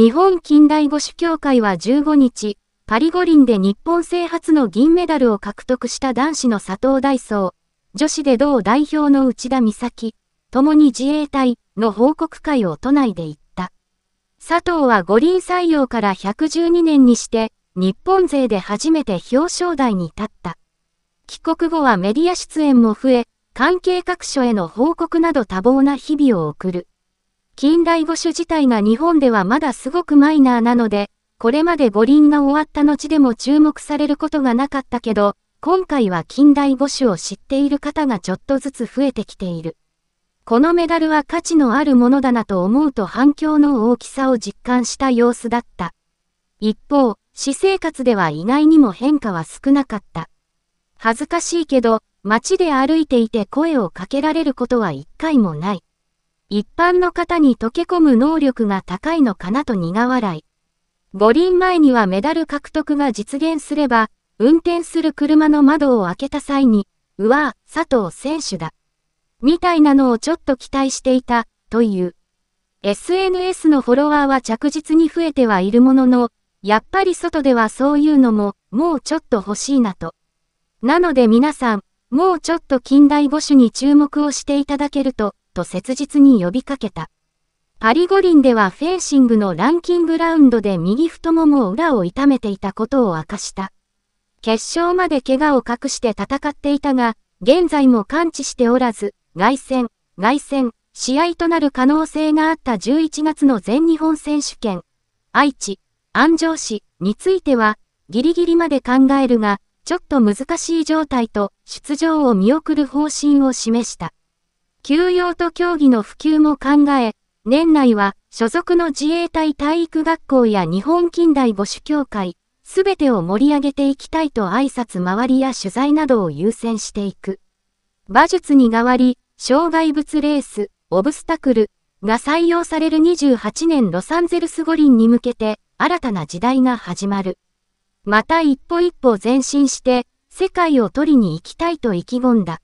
日本近代五種協会は15日、パリ五輪で日本製初の銀メダルを獲得した男子の佐藤大壮、女子で同代表の内田美咲、共に自衛隊の報告会を都内で行った。佐藤は五輪採用から112年にして、日本勢で初めて表彰台に立った。帰国後はメディア出演も増え、関係各所への報告など多忙な日々を送る。近代五種自体が日本ではまだすごくマイナーなので、これまで五輪が終わった後でも注目されることがなかったけど、今回は近代五種を知っている方がちょっとずつ増えてきている。このメダルは価値のあるものだなと思うと反響の大きさを実感した様子だった。一方、私生活では意外にも変化は少なかった。恥ずかしいけど、街で歩いていて声をかけられることは一回もない。一般の方に溶け込む能力が高いのかなと苦笑い。五輪前にはメダル獲得が実現すれば、運転する車の窓を開けた際に、うわぁ、佐藤選手だ。みたいなのをちょっと期待していた、という。SNS のフォロワーは着実に増えてはいるものの、やっぱり外ではそういうのも、もうちょっと欲しいなと。なので皆さん、もうちょっと近代五種に注目をしていただけると、と切実に呼びかけた。パリ五輪ではフェンシングのランキングラウンドで右太ももを裏を痛めていたことを明かした。決勝まで怪我を隠して戦っていたが、現在も完治しておらず、外戦、外戦、試合となる可能性があった11月の全日本選手権、愛知、安城市については、ギリギリまで考えるが、ちょっと難しい状態と出場を見送る方針を示した。休養と競技の普及も考え、年内は所属の自衛隊体育学校や日本近代母子協会、すべてを盛り上げていきたいと挨拶回りや取材などを優先していく。馬術に代わり、障害物レース、オブスタクルが採用される28年ロサンゼルス五輪に向けて新たな時代が始まる。また一歩一歩前進して世界を取りに行きたいと意気込んだ。